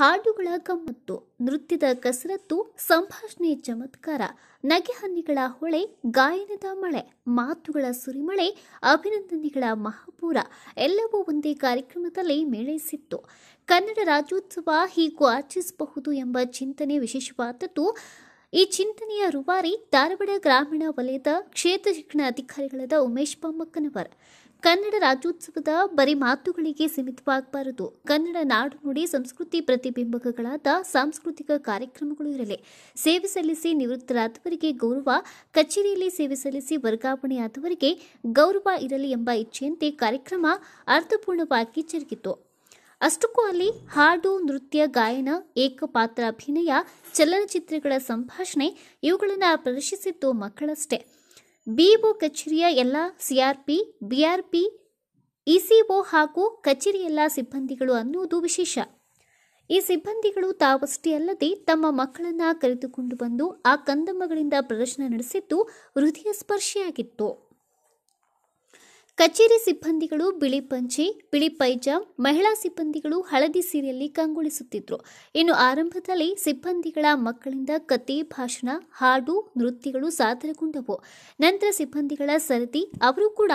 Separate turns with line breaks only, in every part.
ಹಾಡುಗಳ ಗಮ್ಮತ್ತು ನೃತ್ಯದ ಕಸರತ್ತು ಸಂಭಾಷಣೆ ಚಮತ್ಕಾರ ನಗೆಹನ್ನಿಗಳ ಹೊಳೆ ಗಾಯನದ ಮಳೆ ಮಾತುಗಳ ಸುರಿಮಳೆ ಅಭಿನಂದನೆಗಳ ಮಹಾಪೂರ ಎಲ್ಲವೂ ಒಂದೇ ಕಾರ್ಯಕ್ರಮದಲ್ಲಿ ಮೇಳೈಸಿತ್ತು ಕನ್ನಡ ರಾಜ್ಯೋತ್ಸವ ಹೀಗೂ ಆಚರಿಸಬಹುದು ಎಂಬ ಚಿಂತನೆ ವಿಶೇಷವಾದದ್ದು ಈ ಚಿಂತನೆಯ ರೂವಾರಿ ಧಾರವಾಡ ಗ್ರಾಮೀಣ ವಲಯದ ಕ್ಷೇತ್ರ ಶಿಕ್ಷಣ ಅಧಿಕಾರಿಗಳಾದ ಉಮೇಶ್ ಬೊಮ್ಮಕ್ಕನವರ್ ಕನ್ನಡ ರಾಜ್ಯೋತ್ಸವದ ಬರಿ ಮಾತುಗಳಿಗೆ ಸೀಮಿತವಾಗಬಾರದು ಕನ್ನಡ ನಾಡು ನುಡಿ ಸಂಸ್ಕೃತಿ ಪ್ರತಿಬಿಂಬಕಗಳಾದ ಸಾಂಸ್ಕೃತಿಕ ಕಾರ್ಯಕ್ರಮಗಳು ಇರಲಿ ಸೇವೆ ಸಲ್ಲಿಸಿ ನಿವೃತ್ತರಾದವರಿಗೆ ಗೌರವ ಕಚೇರಿಯಲ್ಲಿ ಸೇವೆ ಸಲ್ಲಿಸಿ ವರ್ಗಾವಣೆಯಾದವರಿಗೆ ಗೌರವ ಇರಲಿ ಎಂಬ ಇಚ್ಛೆಯಂತೆ ಕಾರ್ಯಕ್ರಮ ಅರ್ಥಪೂರ್ಣವಾಗಿ ಜರುಗಿತು ಅಷ್ಟಕ್ಕೂ ಅಲ್ಲಿ ಹಾಡು ನೃತ್ಯ ಗಾಯನ ಏಕಪಾತ್ರ ಅಭಿನಯ ಚಲನಚಿತ್ರಗಳ ಸಂಭಾಷಣೆ ಇವುಗಳನ್ನು ಪ್ರದರ್ಶಿಸಿದ್ದು ಮಕ್ಕಳಷ್ಟೇ ಬಿಒ ಕಚೇರಿಯ ಎಲ್ಲ ಸಿಆರ್ಪಿ ಬಿಆರ್ಪಿ ಇಸಿಒ ಹಾಗೂ ಕಚೇರಿಯೆಲ್ಲ ಸಿಬ್ಬಂದಿಗಳು ಅನ್ನುವುದು ವಿಶೇಷ ಈ ಸಿಬ್ಬಂದಿಗಳು ತಾವಷ್ಟೇ ಅಲ್ಲದೆ ತಮ್ಮ ಮಕ್ಕಳನ್ನ ಕರೆದುಕೊಂಡು ಬಂದು ಆ ಕಂದಮ್ಮಗಳಿಂದ ಪ್ರದರ್ಶನ ನಡೆಸಿದ್ದು ಹೃದಯ ಸ್ಪರ್ಶಿಯಾಗಿತ್ತು ಕಚೇರಿ ಸಿಬ್ಬಂದಿಗಳು ಬಿಳಿ ಪಂಚೆ ಬಿಳಿ ಪೈಜಾಮ್ ಮಹಿಳಾ ಸಿಬ್ಬಂದಿಗಳು ಹಳದಿ ಸೀರೆಯಲ್ಲಿ ಕಂಗೊಳಿಸುತ್ತಿದ್ದರು ಇನ್ನು ಆರಂಭದಲ್ಲಿ ಸಿಬ್ಬಂದಿಗಳ ಮಕ್ಕಳಿಂದ ಕತೆ ಭಾಷಣ ಹಾಡು ನೃತ್ಯಗಳು ಸಾದರಗೊಂಡವು ನಂತರ ಸಿಬ್ಬಂದಿಗಳ ಸರದಿ ಅವರು ಕೂಡ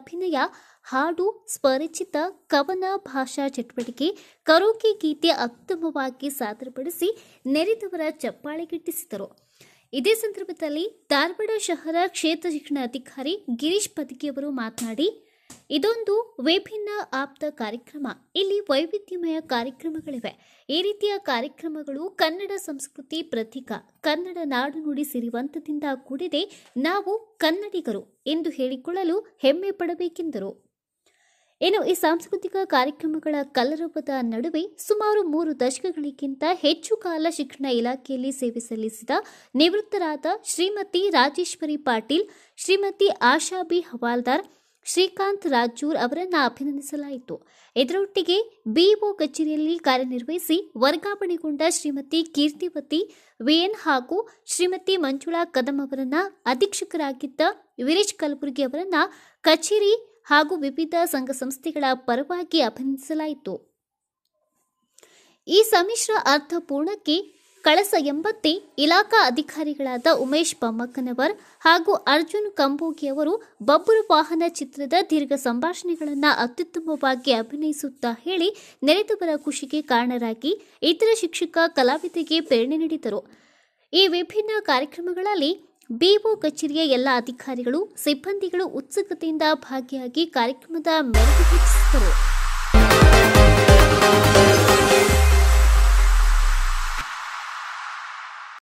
ಅಭಿನಯ ಹಾಡು ಸ್ಪರಿಚಿತ ಕವನ ಭಾಷಾ ಚಟುವಟಿಕೆ ಕರೋಕೆ ಗೀತೆ ಅತ್ಯುತ್ತಮವಾಗಿ ಸಾದರಪಡಿಸಿ ನೆರೆದವರ ಚಪ್ಪಾಳೆ ಗಿಟ್ಟಿಸಿದರು ಇದೇ ಸಂದರ್ಭದಲ್ಲಿ ಧಾರವಾಡ ಶಹರ ಕ್ಷೇತ್ರ ಶಿಕ್ಷಣಾಧಿಕಾರಿ ಗಿರೀಶ್ ಅವರು ಮಾತನಾಡಿ ಇದೊಂದು ವಿಭಿನ್ನ ಆಪ್ತ ಕಾರ್ಯಕ್ರಮ ಇಲ್ಲಿ ವೈವಿಧ್ಯಮಯ ಕಾರ್ಯಕ್ರಮಗಳಿವೆ ಈ ರೀತಿಯ ಕಾರ್ಯಕ್ರಮಗಳು ಕನ್ನಡ ಸಂಸ್ಕೃತಿ ಪ್ರತೀಕ ಕನ್ನಡ ನಾಡು ನುಡಿ ಸಿರಿವಂತದಿಂದ ಕೂಡಿದೆ ನಾವು ಕನ್ನಡಿಗರು ಎಂದು ಹೇಳಿಕೊಳ್ಳಲು ಹೆಮ್ಮೆ ಪಡಬೇಕೆಂದರು ಇನ್ನು ಈ ಸಾಂಸ್ಕೃತಿಕ ಕಾರ್ಯಕ್ರಮಗಳ ಕಲರೂಪದ ನಡುವೆ ಸುಮಾರು ಮೂರು ದಶಕಗಳಿಗಿಂತ ಹೆಚ್ಚು ಕಾಲ ಶಿಕ್ಷಣ ಇಲಾಖೆಯಲ್ಲಿ ಸೇವೆ ಸಲ್ಲಿಸಿದ ನಿವೃತ್ತರಾದ ಶ್ರೀಮತಿ ರಾಜೇಶ್ವರಿ ಪಾಟೀಲ್ ಶ್ರೀಮತಿ ಆಶಾ ಬಿ ಹವಾಲ್ದಾರ್ ಶ್ರೀಕಾಂತ್ ರಾಜೂರ್ ಅವರನ್ನು ಅಭಿನಂದಿಸಲಾಯಿತು ಇದರೊಟ್ಟಿಗೆ ಬಿಒ ಕಚೇರಿಯಲ್ಲಿ ಕಾರ್ಯನಿರ್ವಹಿಸಿ ವರ್ಗಾವಣೆಗೊಂಡ ಶ್ರೀಮತಿ ಕೀರ್ತಿವತಿ ವಿಎನ್ ಹಾಗೂ ಶ್ರೀಮತಿ ಮಂಜುಳಾ ಕದಂ ಅವರನ್ನ ಅಧೀಕ್ಷಕರಾಗಿದ್ದ ವೀರೇಶ್ ಕಲಬುರ್ಗಿ ಅವರನ್ನ ಕಚೇರಿ ಹಾಗೂ ವಿವಿಧ ಸಂಘ ಸಂಸ್ಥೆಗಳ ಪರವಾಗಿ ಅಭಿನಂದಿಸಲಾಯಿತು ಈ ಸಮ್ಮಿಶ್ರ ಅರ್ಥಪೂರ್ಣಕ್ಕೆ ಕಳಸ ಎಂಬಂತೆ ಇಲಾಖಾ ಅಧಿಕಾರಿಗಳಾದ ಉಮೇಶ್ ಬೊಮ್ಮಕ್ಕನವರ್ ಹಾಗೂ ಅರ್ಜುನ್ ಅವರು ಬಬ್ಬರು ವಾಹನ ಚಿತ್ರದ ದೀರ್ಘ ಸಂಭಾಷಣೆಗಳನ್ನು ಅತ್ಯುತ್ತಮವಾಗಿ ಅಭಿನಯಿಸುತ್ತಾ ಹೇಳಿ ನೆರೆದವರ ಖುಷಿಗೆ ಕಾರಣರಾಗಿ ಇತರ ಶಿಕ್ಷಕ ಕಲಾವಿದರಿಗೆ ಪ್ರೇರಣೆ ನೀಡಿದರು ಈ ವಿಭಿನ್ನ ಕಾರ್ಯಕ್ರಮಗಳಲ್ಲಿ ಬಿಒ ಕಚೇರಿಯ ಎಲ್ಲ ಅಧಿಕಾರಿಗಳು ಸಿಬ್ಬಂದಿಗಳು ಉತ್ಸುಕತೆಯಿಂದ ಭಾಗಿಯಾಗಿ ಕಾರ್ಯಕ್ರಮದ ಮೆರವಣಿಗೆ